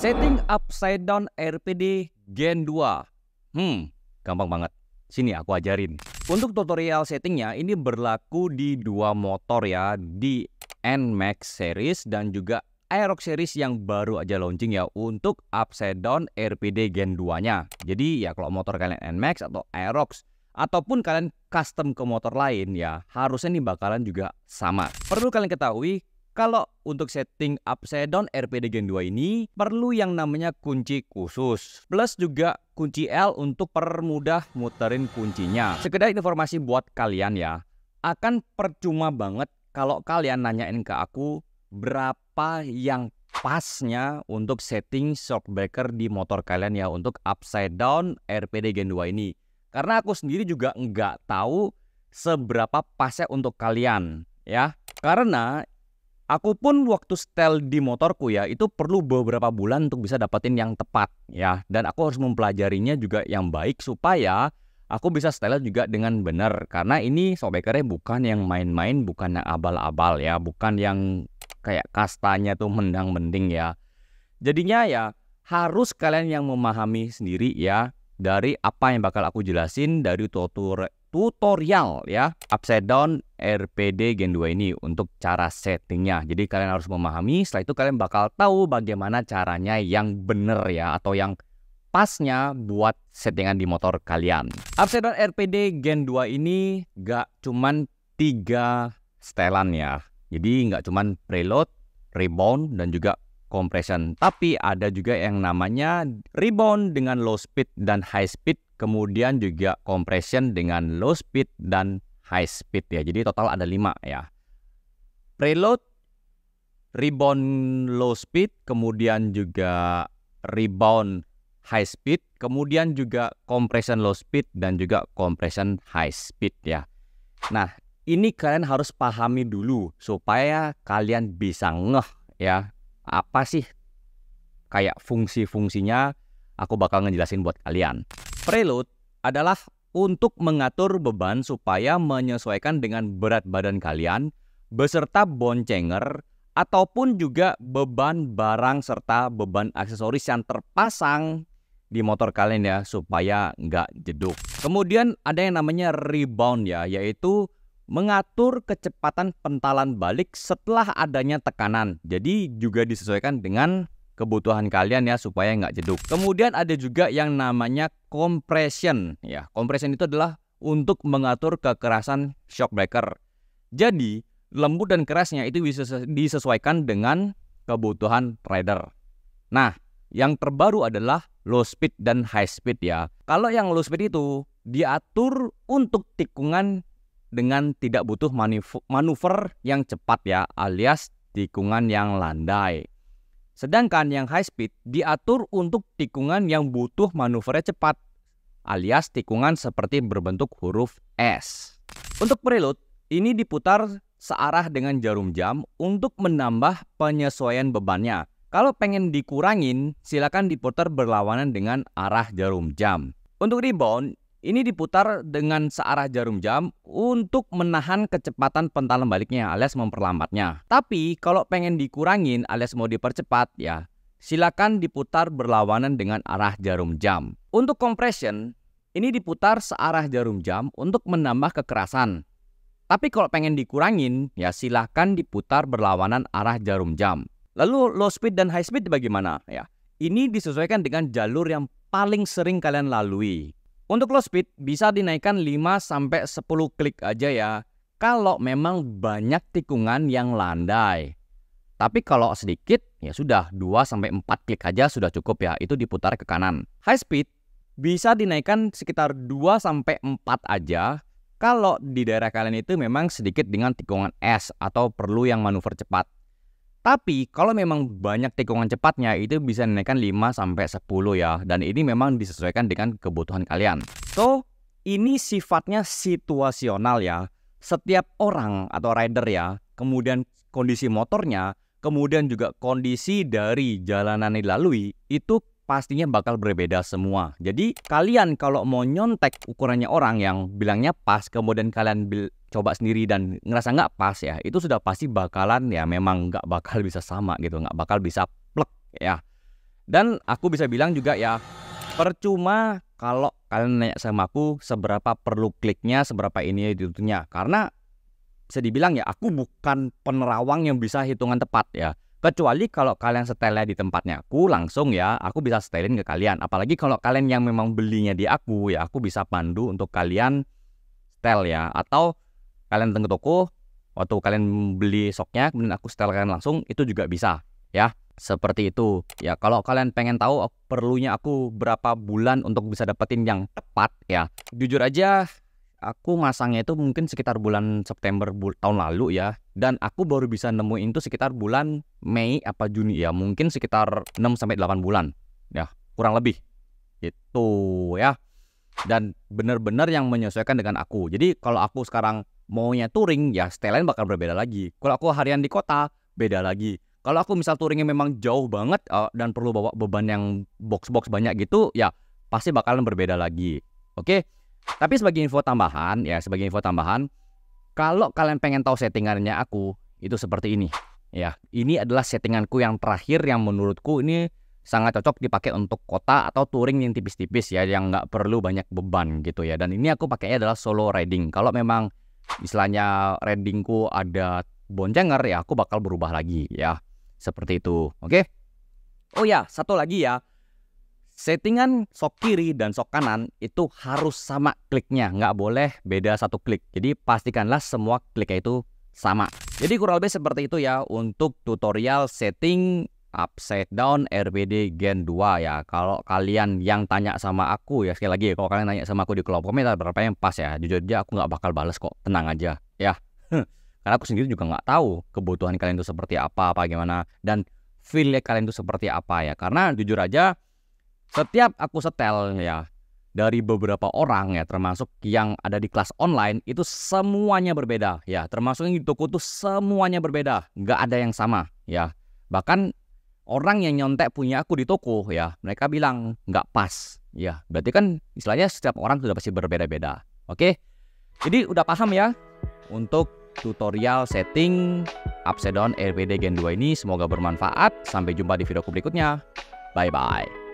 Setting upside down RPD Gen 2. Hmm, gampang banget. Sini aku ajarin. Untuk tutorial settingnya ini berlaku di dua motor ya, di NMAX series dan juga Aerox series yang baru aja launching ya untuk upside down RPD Gen 2-nya. Jadi ya kalau motor kalian NMAX atau Aerox ataupun kalian custom ke motor lain ya harusnya ini bakalan juga sama. Perlu kalian ketahui kalau untuk setting upside down RPD Gen 2 ini perlu yang namanya kunci khusus. Plus juga kunci L untuk permudah muterin kuncinya. Sekedar informasi buat kalian ya. Akan percuma banget kalau kalian nanyain ke aku berapa yang pasnya untuk setting shockbreaker di motor kalian ya untuk upside down RPD Gen 2 ini. Karena aku sendiri juga nggak tahu seberapa pasnya untuk kalian ya. Karena Aku pun waktu setel di motorku ya, itu perlu beberapa bulan untuk bisa dapetin yang tepat ya. Dan aku harus mempelajarinya juga yang baik supaya aku bisa setelnya juga dengan benar. Karena ini sobekernya bukan yang main-main, bukan yang abal-abal ya, bukan yang kayak kastanya tuh mendang-mending ya. Jadinya ya harus kalian yang memahami sendiri ya dari apa yang bakal aku jelasin dari tutorial tutorial ya upside down RPD Gen 2 ini untuk cara settingnya. Jadi kalian harus memahami, setelah itu kalian bakal tahu bagaimana caranya yang bener ya atau yang pasnya buat settingan di motor kalian. Upside down RPD Gen 2 ini gak cuman tiga setelan ya. Jadi nggak cuman preload, rebound, dan juga compression. Tapi ada juga yang namanya rebound dengan low speed dan high speed kemudian juga compression dengan low speed dan high speed ya. Jadi total ada lima ya. Preload, rebound low speed, kemudian juga rebound high speed, kemudian juga compression low speed dan juga compression high speed ya. Nah, ini kalian harus pahami dulu supaya kalian bisa ngeh ya. Apa sih kayak fungsi-fungsinya aku bakal ngejelasin buat kalian. Preload adalah untuk mengatur beban supaya menyesuaikan dengan berat badan kalian beserta boncenger ataupun juga beban barang serta beban aksesoris yang terpasang di motor kalian ya supaya nggak jeduk. Kemudian ada yang namanya rebound ya yaitu mengatur kecepatan pentalan balik setelah adanya tekanan. Jadi juga disesuaikan dengan kebutuhan kalian ya supaya nggak jeduk. Kemudian ada juga yang namanya compression ya. Compression itu adalah untuk mengatur kekerasan shock breaker. Jadi, lembut dan kerasnya itu bisa disesuaikan dengan kebutuhan rider. Nah, yang terbaru adalah low speed dan high speed ya. Kalau yang low speed itu diatur untuk tikungan dengan tidak butuh manuver yang cepat ya, alias tikungan yang landai. Sedangkan yang high speed diatur untuk tikungan yang butuh manuvernya cepat, alias tikungan seperti berbentuk huruf S. Untuk preload, ini diputar searah dengan jarum jam untuk menambah penyesuaian bebannya. Kalau pengen dikurangin, silakan diputar berlawanan dengan arah jarum jam. Untuk rebound, ini diputar dengan searah jarum jam untuk menahan kecepatan pentalan baliknya alias memperlambatnya. Tapi kalau pengen dikurangin alias mau dipercepat ya silakan diputar berlawanan dengan arah jarum jam. Untuk compression, ini diputar searah jarum jam untuk menambah kekerasan. Tapi kalau pengen dikurangin ya silakan diputar berlawanan arah jarum jam. Lalu low speed dan high speed bagaimana ya? Ini disesuaikan dengan jalur yang paling sering kalian lalui. Untuk low speed bisa dinaikkan 5 sampai 10 klik aja ya kalau memang banyak tikungan yang landai. Tapi kalau sedikit ya sudah 2 sampai 4 klik aja sudah cukup ya, itu diputar ke kanan. High speed bisa dinaikkan sekitar 2 sampai 4 aja kalau di daerah kalian itu memang sedikit dengan tikungan S atau perlu yang manuver cepat. Tapi kalau memang banyak tikungan cepatnya itu bisa dinaikkan 5 sampai 10 ya dan ini memang disesuaikan dengan kebutuhan kalian. So, ini sifatnya situasional ya. Setiap orang atau rider ya, kemudian kondisi motornya, kemudian juga kondisi dari jalanan yang dilalui itu pastinya bakal berbeda semua. Jadi kalian kalau mau nyontek ukurannya orang yang bilangnya pas, kemudian kalian coba sendiri dan ngerasa nggak pas ya, itu sudah pasti bakalan ya memang nggak bakal bisa sama gitu, nggak bakal bisa plek ya. Dan aku bisa bilang juga ya, percuma kalau kalian nanya sama aku seberapa perlu kliknya, seberapa ini ditutunya. Karena bisa dibilang ya aku bukan penerawang yang bisa hitungan tepat ya. Kecuali kalau kalian setelnya di tempatnya aku langsung ya, aku bisa setelin ke kalian. Apalagi kalau kalian yang memang belinya di aku ya, aku bisa pandu untuk kalian setel ya. Atau kalian datang ke toko, waktu kalian beli soknya, kemudian aku setelkan langsung, itu juga bisa ya. Seperti itu ya. Kalau kalian pengen tahu perlunya aku berapa bulan untuk bisa dapetin yang tepat ya, jujur aja aku masangnya itu mungkin sekitar bulan September bul tahun lalu ya dan aku baru bisa nemuin itu sekitar bulan Mei apa Juni ya mungkin sekitar 6 sampai 8 bulan ya kurang lebih itu ya dan benar-benar yang menyesuaikan dengan aku jadi kalau aku sekarang maunya touring ya setelan bakal berbeda lagi kalau aku harian di kota beda lagi kalau aku misal touringnya memang jauh banget uh, dan perlu bawa beban yang box-box banyak gitu ya pasti bakalan berbeda lagi oke okay? Tapi sebagai info tambahan ya, sebagai info tambahan, kalau kalian pengen tahu settingannya aku itu seperti ini ya. Ini adalah settinganku yang terakhir yang menurutku ini sangat cocok dipakai untuk kota atau touring yang tipis-tipis ya yang nggak perlu banyak beban gitu ya dan ini aku pakainya adalah solo riding kalau memang istilahnya ridingku ada boncenger, ya aku bakal berubah lagi ya seperti itu oke okay? oh ya satu lagi ya Settingan sok kiri dan sok kanan itu harus sama kliknya, nggak boleh beda satu klik. Jadi pastikanlah semua kliknya itu sama. Jadi kurang lebih seperti itu ya untuk tutorial setting upside down RBD Gen 2 ya. Kalau kalian yang tanya sama aku ya sekali lagi ya, kalau kalian tanya sama aku di kolom komentar berapa yang pas ya. Jujur aja aku nggak bakal bales kok, tenang aja ya. Karena aku sendiri juga nggak tahu kebutuhan kalian itu seperti apa, apa gimana dan feel kalian itu seperti apa ya. Karena jujur aja setiap aku setel ya dari beberapa orang ya termasuk yang ada di kelas online itu semuanya berbeda ya termasuk yang di toko itu semuanya berbeda nggak ada yang sama ya bahkan orang yang nyontek punya aku di toko ya mereka bilang nggak pas ya berarti kan istilahnya setiap orang sudah pasti berbeda-beda oke jadi udah paham ya untuk tutorial setting upside down RPD Gen 2 ini semoga bermanfaat sampai jumpa di video berikutnya bye bye